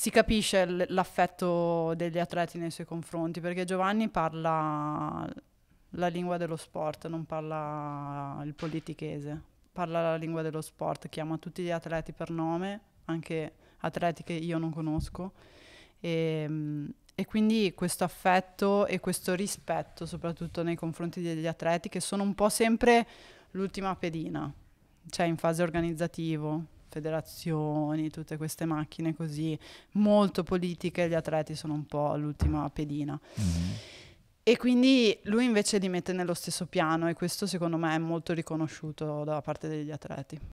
si capisce l- l'affetto degli atleti nei suoi confronti, perché Giovanni parla la lingua dello sport, non parla il politichese, parla la lingua dello sport, chiama tutti gli atleti per nome, anche atleti che io non conosco. E, ehm, e quindi questo affetto e questo rispetto soprattutto nei confronti degli atleti che sono un po' sempre l'ultima pedina, cioè in fase organizzativo, federazioni, tutte queste macchine così molto politiche, gli atleti sono un po' l'ultima pedina. Mm-hmm. E quindi lui invece li mette nello stesso piano e questo secondo me è molto riconosciuto dalla parte degli atleti.